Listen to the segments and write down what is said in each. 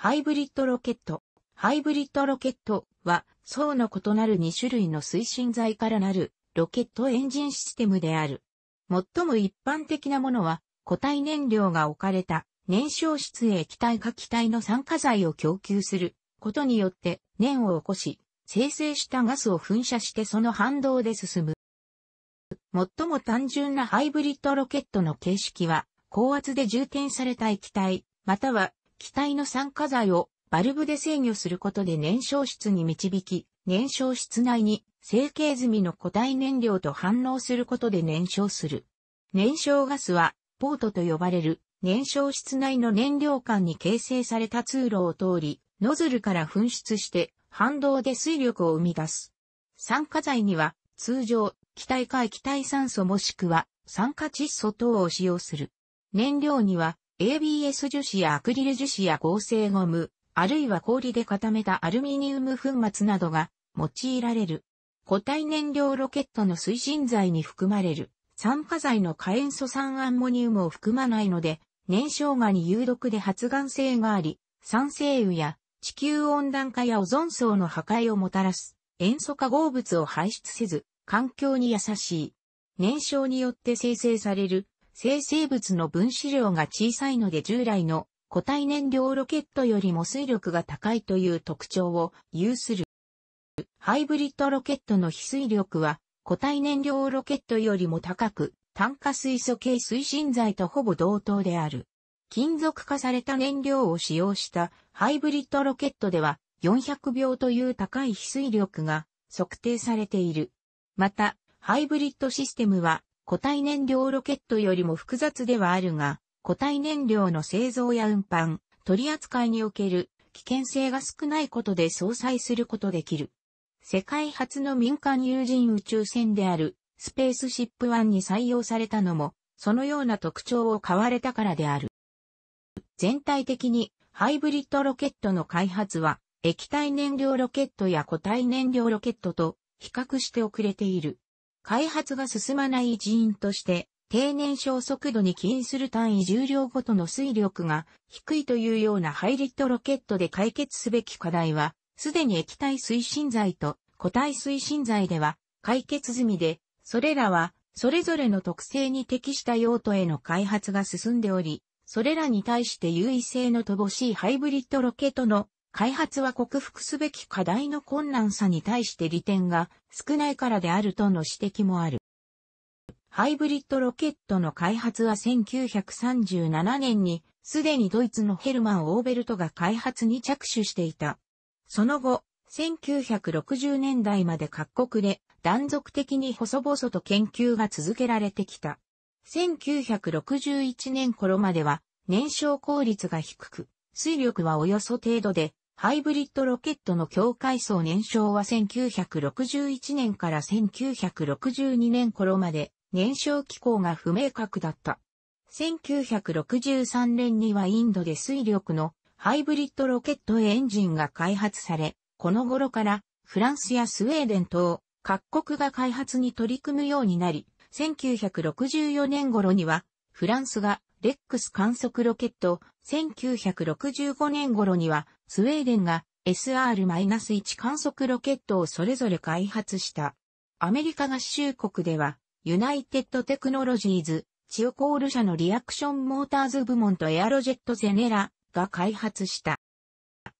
ハイブリッドロケット。ハイブリッドロケットは、層の異なる2種類の推進剤からなるロケットエンジンシステムである。最も一般的なものは、固体燃料が置かれた燃焼室へ液体か気体の酸化剤を供給することによって燃を起こし、生成したガスを噴射してその反動で進む。最も単純なハイブリッドロケットの形式は、高圧で充填された液体、または気体の酸化剤をバルブで制御することで燃焼室に導き、燃焼室内に成形済みの固体燃料と反応することで燃焼する。燃焼ガスはポートと呼ばれる燃焼室内の燃料管に形成された通路を通り、ノズルから噴出して反動で水力を生み出す。酸化剤には通常気体か液体酸素もしくは酸化窒素等を使用する。燃料には ABS 樹脂やアクリル樹脂や合成ゴム、あるいは氷で固めたアルミニウム粉末などが用いられる。固体燃料ロケットの推進剤に含まれる酸化剤の火塩素酸アンモニウムを含まないので、燃焼がに有毒で発がん性があり、酸性雨や地球温暖化やオゾン層の破壊をもたらす塩素化合物を排出せず、環境に優しい。燃焼によって生成される生成物の分子量が小さいので従来の固体燃料ロケットよりも水力が高いという特徴を有する。ハイブリッドロケットの非水力は固体燃料ロケットよりも高く、炭化水素系推進剤とほぼ同等である。金属化された燃料を使用したハイブリッドロケットでは400秒という高い非水力が測定されている。また、ハイブリッドシステムは固体燃料ロケットよりも複雑ではあるが、固体燃料の製造や運搬、取り扱いにおける危険性が少ないことで相殺することできる。世界初の民間有人宇宙船であるスペースシップ1に採用されたのも、そのような特徴を買われたからである。全体的にハイブリッドロケットの開発は液体燃料ロケットや固体燃料ロケットと比較して遅れている。開発が進まない一因として、低燃焼速度に起因する単位重量ごとの推力が低いというようなハイリットロケットで解決すべき課題は、すでに液体推進剤と固体推進剤では解決済みで、それらはそれぞれの特性に適した用途への開発が進んでおり、それらに対して優位性の乏しいハイブリッドロケットの開発は克服すべき課題の困難さに対して利点が少ないからであるとの指摘もある。ハイブリッドロケットの開発は1937年にすでにドイツのヘルマン・オーベルトが開発に着手していた。その後、1960年代まで各国で断続的に細々と研究が続けられてきた。1961年頃までは燃焼効率が低く、水力はおよそ程度でハイブリッドロケットの境界層燃焼は1961年から1962年頃まで燃焼機構が不明確だった。1963年にはインドで水力のハイブリッドロケットエンジンが開発され、この頃からフランスやスウェーデン等各国が開発に取り組むようになり、1964年頃にはフランスがレックス観測ロケット、1965年頃にはスウェーデンが SR-1 観測ロケットをそれぞれ開発した。アメリカ合衆国では、ユナイテッドテクノロジーズ、チオコール社のリアクションモーターズ部門とエアロジェットゼネラが開発した。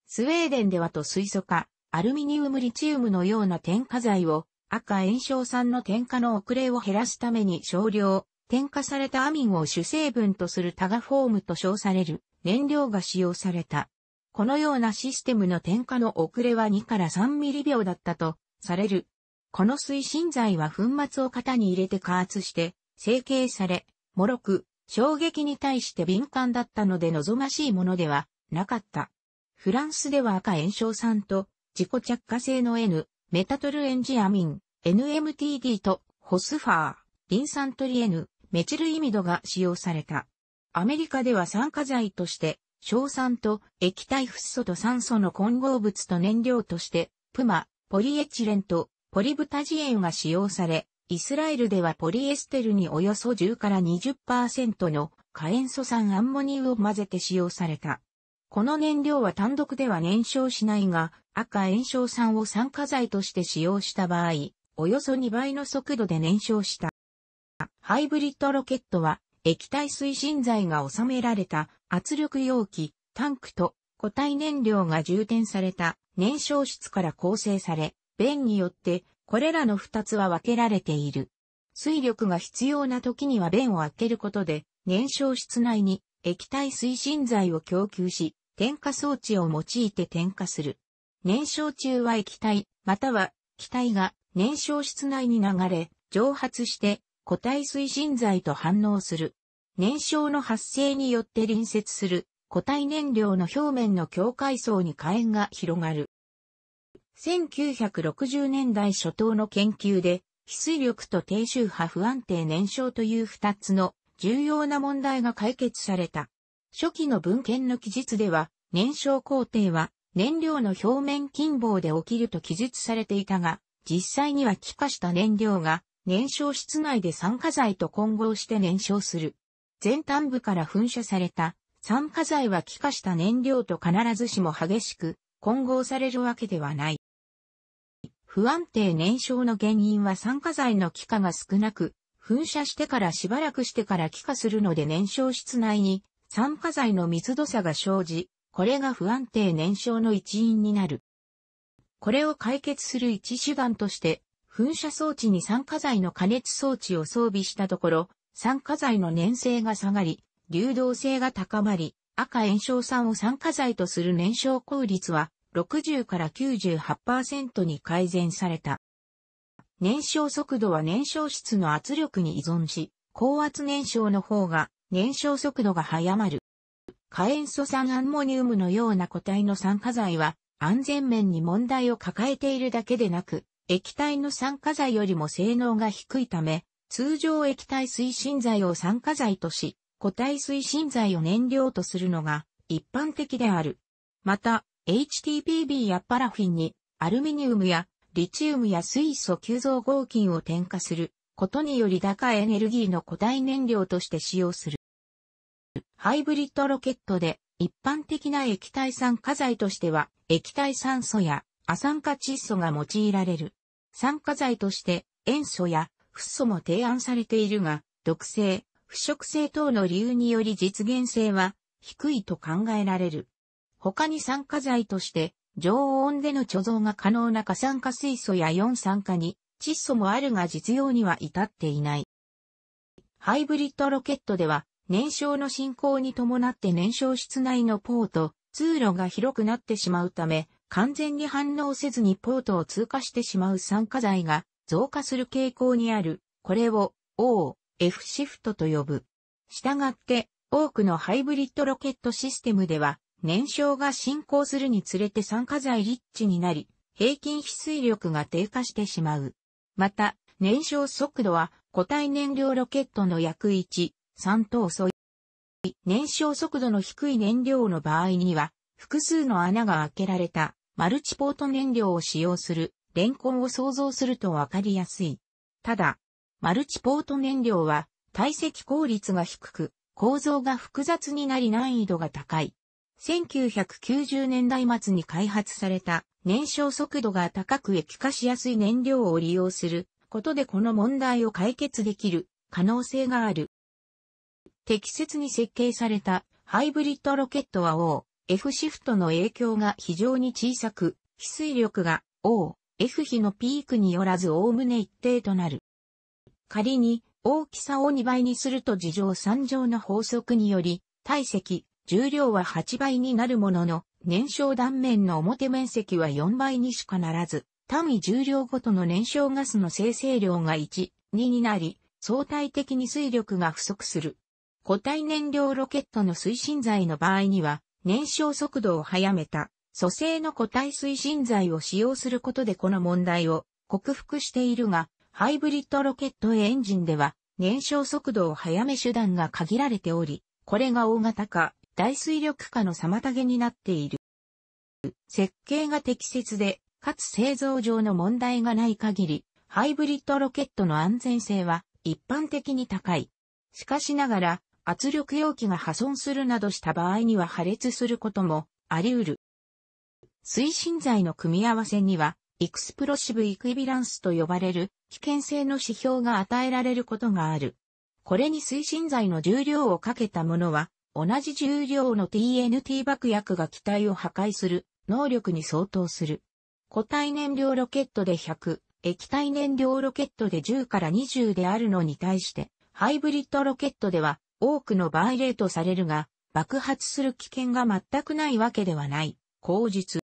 スウェーデンではと水素化、アルミニウムリチウムのような添加剤を赤炎症酸の添加の遅れを減らすために少量、添加されたアミンを主成分とするタガフォームと称される燃料が使用された。このようなシステムの点火の遅れは2から3ミリ秒だったとされる。この推進剤は粉末を型に入れて加圧して成形され、脆く衝撃に対して敏感だったので望ましいものではなかった。フランスでは赤炎症酸と自己着火性の N、メタトルエンジアミン、NMTD とホスファー、リン酸トリエヌ、メチルイミドが使用された。アメリカでは酸化剤として硝酸と液体フッ素と酸素の混合物と燃料として、プマ、ポリエチレンとポリブタジエンが使用され、イスラエルではポリエステルにおよそ10から20%の火塩素酸アンモニウを混ぜて使用された。この燃料は単独では燃焼しないが、赤炎症酸を酸化剤として使用した場合、およそ2倍の速度で燃焼した。ハイブリッドロケットは液体推進剤が収められた圧力容器、タンクと固体燃料が充填された燃焼室から構成され、弁によってこれらの二つは分けられている。水力が必要な時には弁を開けることで、燃焼室内に液体推進剤を供給し、点火装置を用いて点火する。燃焼中は液体、または気体が燃焼室内に流れ、蒸発して固体推進剤と反応する。燃焼の発生によって隣接する固体燃料の表面の境界層に火炎が広がる。1960年代初頭の研究で、翡翠力と低周波不安定燃焼という二つの重要な問題が解決された。初期の文献の記述では、燃焼工程は燃料の表面近傍で起きると記述されていたが、実際には気化した燃料が燃焼室内で酸化剤と混合して燃焼する。前端部から噴射された酸化剤は気化した燃料と必ずしも激しく混合されるわけではない。不安定燃焼の原因は酸化剤の気化が少なく、噴射してからしばらくしてから気化するので燃焼室内に酸化剤の密度差が生じ、これが不安定燃焼の一因になる。これを解決する一手段として、噴射装置に酸化剤の加熱装置を装備したところ、酸化剤の粘性が下がり、流動性が高まり、赤炎症酸を酸化剤とする燃焼効率は60から98%に改善された。燃焼速度は燃焼室の圧力に依存し、高圧燃焼の方が燃焼速度が早まる。火塩素酸アンモニウムのような固体の酸化剤は安全面に問題を抱えているだけでなく、液体の酸化剤よりも性能が低いため、通常液体推進剤を酸化剤とし、固体推進剤を燃料とするのが一般的である。また、HTPB やパラフィンにアルミニウムやリチウムや水素急増合金を添加することにより高いエネルギーの固体燃料として使用する。ハイブリッドロケットで一般的な液体酸化剤としては液体酸素や亜酸化窒素が用いられる。酸化剤として塩素やフッ素も提案されているが、毒性、腐食性等の理由により実現性は低いと考えられる。他に酸化剤として、常温での貯蔵が可能な過酸化水素や4酸化に窒素もあるが実用には至っていない。ハイブリッドロケットでは、燃焼の進行に伴って燃焼室内のポート、通路が広くなってしまうため、完全に反応せずにポートを通過してしまう酸化剤が増加する傾向にある、これを OF シフトと呼ぶ。従って、多くのハイブリッドロケットシステムでは、燃焼が進行するにつれて酸化剤リッチになり、平均翡翠力が低下してしまう。また、燃焼速度は固体燃料ロケットの約1、3と遅い。燃焼速度の低い燃料の場合には、複数の穴が開けられたマルチポート燃料を使用するレンコンを想像するとわかりやすい。ただ、マルチポート燃料は体積効率が低く、構造が複雑になり難易度が高い。1990年代末に開発された燃焼速度が高く液化しやすい燃料を利用することでこの問題を解決できる可能性がある。適切に設計されたハイブリッドロケットは O、F シフトの影響が非常に小さく、非水力が O、F 比のピークによらず概ね一定となる。仮に大きさを2倍にすると事情3乗の法則により、体積、重量は8倍になるものの、燃焼断面の表面積は4倍にしかならず、単位重量ごとの燃焼ガスの生成量が1、2になり、相対的に水力が不足する。固体燃料ロケットの推進剤の場合には、燃焼速度を速めた蘇生の固体推進剤を使用することでこの問題を克服しているが、ハイブリッドロケットエンジンでは燃焼速度を早め手段が限られており、これが大型化、大水力化の妨げになっている。設計が適切で、かつ製造上の問題がない限り、ハイブリッドロケットの安全性は一般的に高い。しかしながら、圧力容器が破損するなどした場合には破裂することもあり得る。推進剤の組み合わせには、エクスプロシブイクイビランスと呼ばれる危険性の指標が与えられることがある。これに推進剤の重量をかけたものは、同じ重量の TNT 爆薬が機体を破壊する能力に相当する。固体燃料ロケットで100、液体燃料ロケットで10から20であるのに対して、ハイブリッドロケットでは多くの場合例とされるが、爆発する危険が全くないわけではない。口実。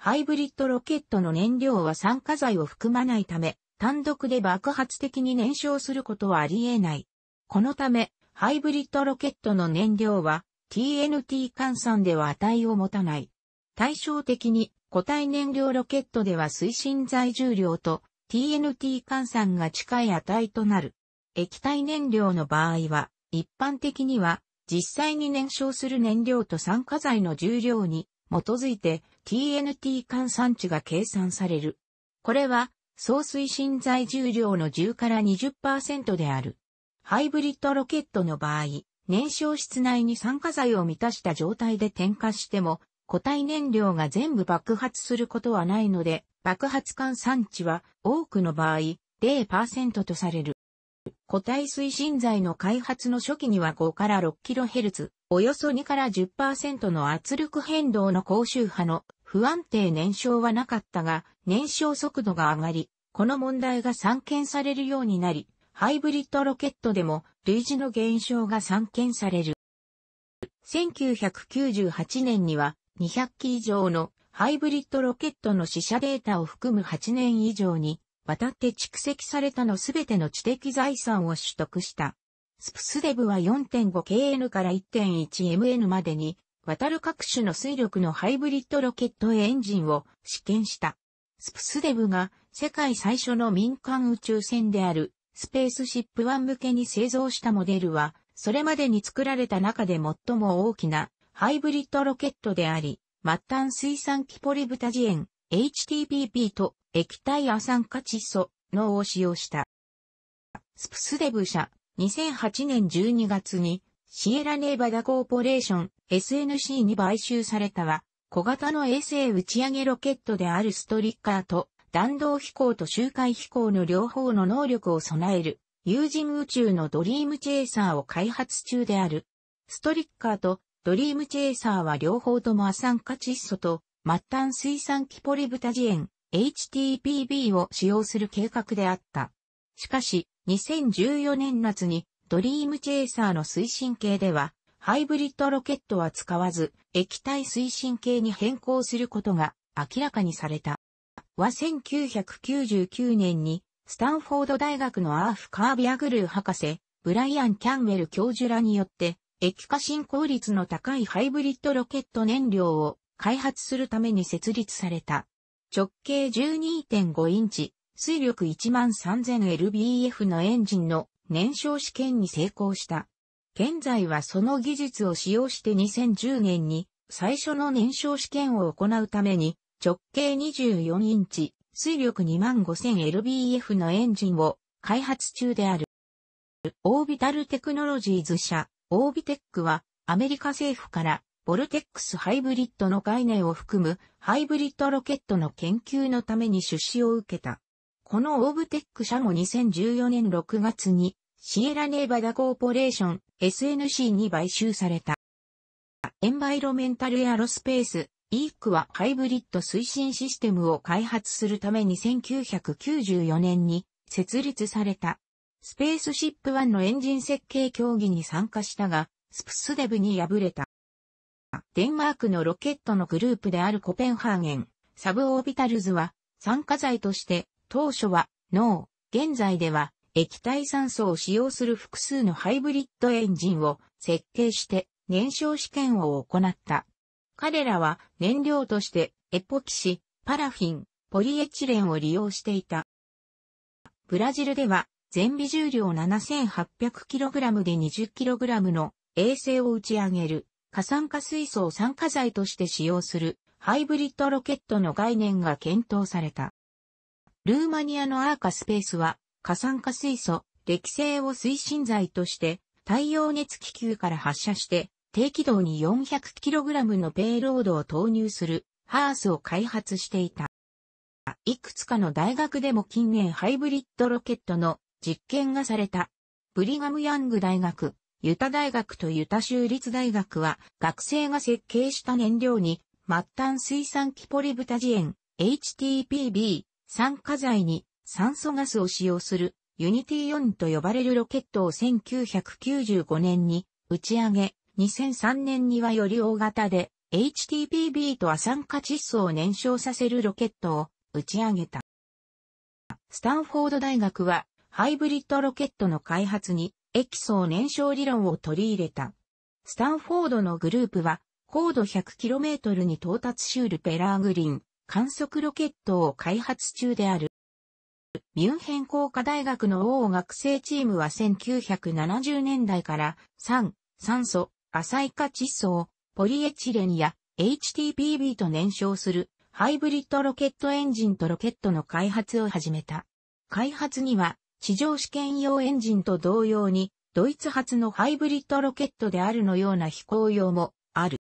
ハイブリッドロケットの燃料は酸化剤を含まないため、単独で爆発的に燃焼することはあり得ない。このため、ハイブリッドロケットの燃料は TNT 換算では値を持たない。対照的に固体燃料ロケットでは推進剤重量と TNT 換算が近い値となる。液体燃料の場合は、一般的には実際に燃焼する燃料と酸化剤の重量に基づいて TNT 換算値が計算される。これは、総推進剤重量の10から20%である。ハイブリッドロケットの場合、燃焼室内に酸化剤を満たした状態で点火しても、固体燃料が全部爆発することはないので、爆発換算値は多くの場合0%とされる。固体推進剤の開発の初期には5から 6kHz、およそ2から10%の圧力変動の高周波の不安定燃焼はなかったが、燃焼速度が上がり、この問題が散見されるようになり、ハイブリッドロケットでも類似の現象が散見される。1998年には200機以上のハイブリッドロケットの試射データを含む8年以上に渡って蓄積されたのすべての知的財産を取得した。スプスデブは 4.5KN から 1.1MN までに、渡る各種の水力のハイブリッドロケットエンジンを試験した。スプスデブが世界最初の民間宇宙船であるスペースシップ1向けに製造したモデルは、それまでに作られた中で最も大きなハイブリッドロケットであり、末端水産機ポリブタジエン HTPP と液体亜酸化窒素のを使用した。スプスデブ社、2008年12月に、シエラネーバダコーポレーション SNC に買収されたは、小型の衛星打ち上げロケットであるストリッカーと弾道飛行と周回飛行の両方の能力を備える有人宇宙のドリームチェイサーを開発中である。ストリッカーとドリームチェイサーは両方とも亜酸化窒素と末端水酸基ポリブタジエン HTPB を使用する計画であった。しかし、2014年夏にドリームチェイサーの推進系では、ハイブリッドロケットは使わず、液体推進系に変更することが明らかにされた。は1999年に、スタンフォード大学のアーフ・カービアグルー博士、ブライアン・キャンウェル教授らによって、液化進行率の高いハイブリッドロケット燃料を開発するために設立された。直径12.5インチ、水力 13000lbf のエンジンの燃焼試験に成功した。現在はその技術を使用して2010年に最初の燃焼試験を行うために直径24インチ、水力 25000lbf のエンジンを開発中である。オービタルテクノロジーズ社、オービテックはアメリカ政府からボルテックスハイブリッドの概念を含むハイブリッドロケットの研究のために出資を受けた。このオーブテック社も2014年6月にシエラネーバダコーポレーション SNC に買収された。エンバイロメンタルエアロスペース、イークはハイブリッド推進システムを開発するために1994年に設立された。スペースシップ1のエンジン設計競技に参加したが、スプスデブに敗れた。デンマークのロケットのグループであるコペンハーゲン、サブオービタルズは、酸化剤として、当初は、脳、現在では、液体酸素を使用する複数のハイブリッドエンジンを設計して燃焼試験を行った。彼らは燃料としてエポキシ、パラフィン、ポリエチレンを利用していた。ブラジルでは全微重量 7800kg で 20kg の衛星を打ち上げる過酸化水素を酸化剤として使用するハイブリッドロケットの概念が検討された。ルーマニアのアーカスペースは過酸化水素、歴性を推進剤として太陽熱気球から発射して低軌道に 400kg のペイロードを投入するハースを開発していた。いくつかの大学でも近年ハイブリッドロケットの実験がされた。ブリガム・ヤング大学、ユタ大学とユタ州立大学は学生が設計した燃料に末端水産機ポリブタジエン HTPB 酸化剤に酸素ガスを使用するユニティ4と呼ばれるロケットを1995年に打ち上げ、2003年にはより大型で HTPB と亜酸化窒素を燃焼させるロケットを打ち上げた。スタンフォード大学はハイブリッドロケットの開発に液層燃焼理論を取り入れた。スタンフォードのグループは、高度 100km に到達シュールペラーグリン観測ロケットを開発中である。ミュンヘン工科大学の王学生チームは1970年代から酸、酸素、アサイ化窒素をポリエチレンや HTPB と燃焼するハイブリッドロケットエンジンとロケットの開発を始めた。開発には地上試験用エンジンと同様に、ドイツ発のハイブリッドロケットであるのような飛行用もある。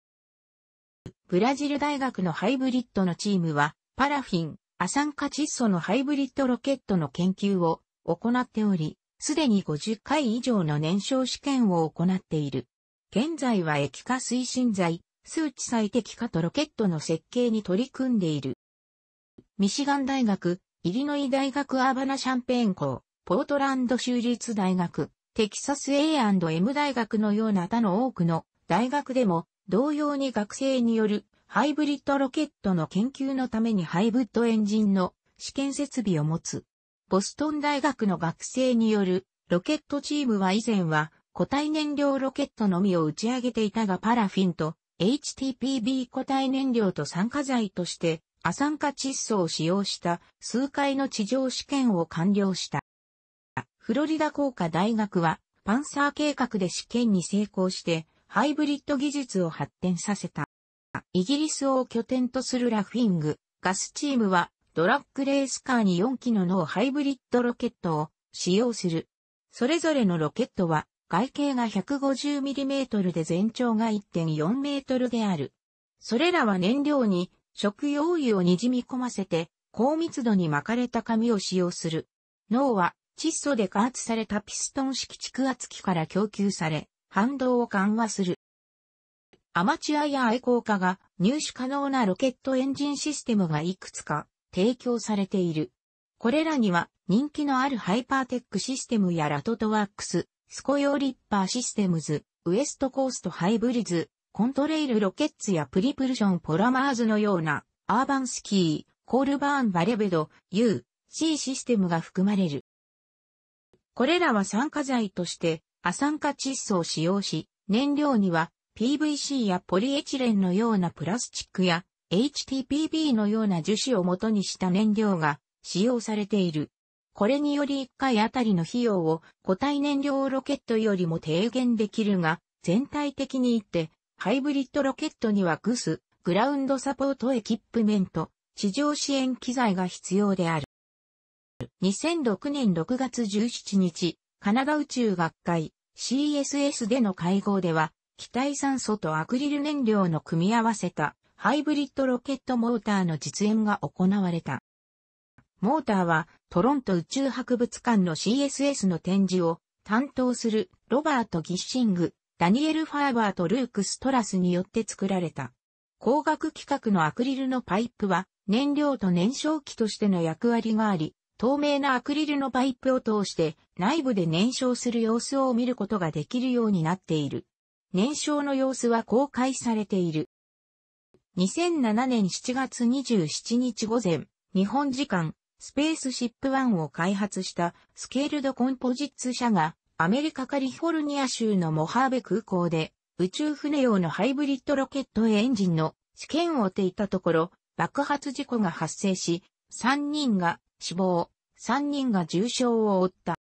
ブラジル大学のハイブリッドのチームは、パラフィン、アサカチ窒素のハイブリッドロケットの研究を行っており、すでに50回以上の燃焼試験を行っている。現在は液化推進剤、数値最適化とロケットの設計に取り組んでいる。ミシガン大学、イリノイ大学アーバナシャンペーン校、ポートランド州立大学、テキサス A&M 大学のような他の多くの大学でも同様に学生によるハイブリッドロケットの研究のためにハイブッドエンジンの試験設備を持つ。ボストン大学の学生によるロケットチームは以前は固体燃料ロケットのみを打ち上げていたがパラフィンと HTPB 固体燃料と酸化剤として、亜酸化窒素を使用した数回の地上試験を完了した。フロリダ工科大学は、パンサー計画で試験に成功して、ハイブリッド技術を発展させた。イギリスを拠点とするラフィング、ガスチームは、ドラッグレースカーに4機の脳ハイブリッドロケットを使用する。それぞれのロケットは、外径が 150mm で全長が 1.4m である。それらは燃料に食用油を滲み込ませて、高密度に巻かれた紙を使用する。脳は窒素で加圧されたピストン式蓄圧器から供給され、反動を緩和する。アマチュアや愛好家が入手可能なロケットエンジンシステムがいくつか提供されている。これらには人気のあるハイパーテックシステムやラトトワックス、スコヨーリッパーシステムズ、ウエストコーストハイブリズ、コントレイルロケッツやプリプルションポラマーズのようなアーバンスキー、コールバーンバレベド、U、C システムが含まれる。これらは酸化剤として亜酸化窒素を使用し、燃料には PVC やポリエチレンのようなプラスチックや HTPB のような樹脂を元にした燃料が使用されている。これにより1回あたりの費用を固体燃料ロケットよりも低減できるが、全体的に言って、ハイブリッドロケットにはグス、グラウンドサポートエキップメント、地上支援機材が必要である。2006年6月17日、カナダ宇宙学会 CSS での会合では、気体酸素とアクリル燃料の組み合わせたハイブリッドロケットモーターの実演が行われた。モーターはトロント宇宙博物館の CSS の展示を担当するロバート・ギッシング、ダニエル・ファーバーとルーク・ストラスによって作られた。光学規格のアクリルのパイプは燃料と燃焼器としての役割があり、透明なアクリルのパイプを通して内部で燃焼する様子を見ることができるようになっている。燃焼の様子は公開されている。2007年7月27日午前、日本時間、スペースシップワンを開発したスケールドコンポジッツ社がアメリカカリフォルニア州のモハーベ空港で宇宙船用のハイブリッドロケットエンジンの試験を追っていたところ爆発事故が発生し3人が死亡、3人が重傷を負った。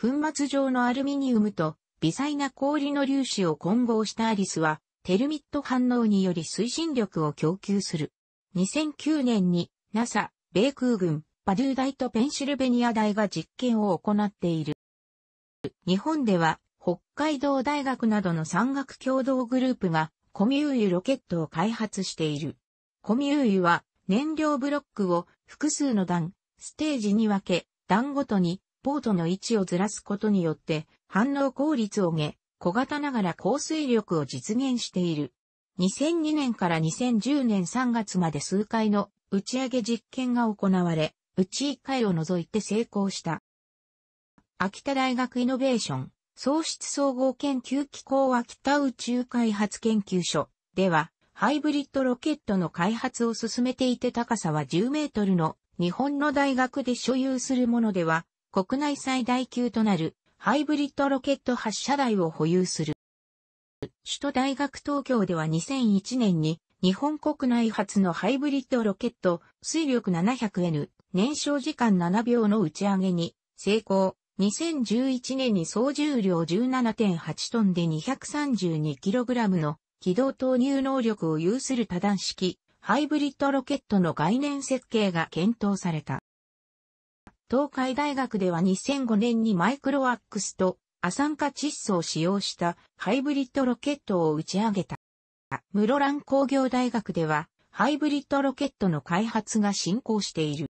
粉末状のアルミニウムと微細な氷の粒子を混合したアリスは、テルミット反応により推進力を供給する。2009年に NASA、米空軍、パデュー大とペンシルベニア大が実験を行っている。日本では、北海道大学などの山岳共同グループが、コミューユロケットを開発している。コミューユは、燃料ブロックを複数の段、ステージに分け、段ごとにポートの位置をずらすことによって反応効率を上げ、小型ながら降水力を実現している。2002年から2010年3月まで数回の打ち上げ実験が行われ、うち1回を除いて成功した。秋田大学イノベーション、創出総合研究機構秋田宇宙開発研究所では、ハイブリッドロケットの開発を進めていて高さは10メートルの日本の大学で所有するものでは国内最大級となるハイブリッドロケット発射台を保有する。首都大学東京では2001年に日本国内初のハイブリッドロケット水力 700N 燃焼時間7秒の打ち上げに成功。2011年に総重量17.8トンで 232kg の軌道投入能力を有する多段式、ハイブリッドロケットの概念設計が検討された。東海大学では2005年にマイクロワックスと亜酸化窒素を使用したハイブリッドロケットを打ち上げた。室蘭工業大学ではハイブリッドロケットの開発が進行している。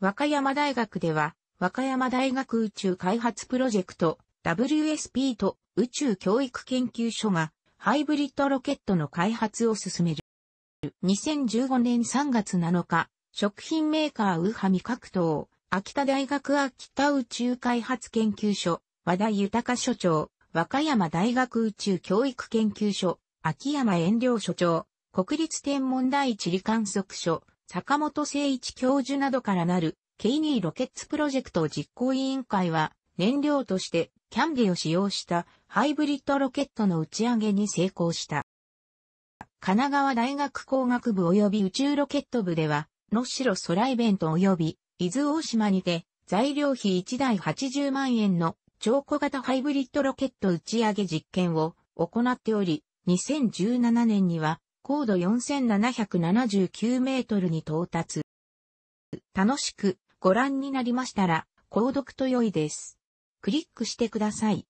和歌山大学では和歌山大学宇宙開発プロジェクト WSP と宇宙教育研究所がハイブリッドロケットの開発を進める。2015年3月7日、食品メーカーウハミ各党、秋田大学秋田宇宙開発研究所、和田豊所長、和歌山大学宇宙教育研究所、秋山遠慮所長、国立天文台地理観測所、坂本誠一教授などからなる、ケイニーロケッツプロジェクト実行委員会は、燃料としてキャンディを使用したハイブリッドロケットの打ち上げに成功した。神奈川大学工学部及び宇宙ロケット部では、能代ライベント及び伊豆大島にて材料費1台80万円の超小型ハイブリッドロケット打ち上げ実験を行っており、2017年には高度4779メートルに到達。楽しくご覧になりましたら、購読と良いです。クリックしてください。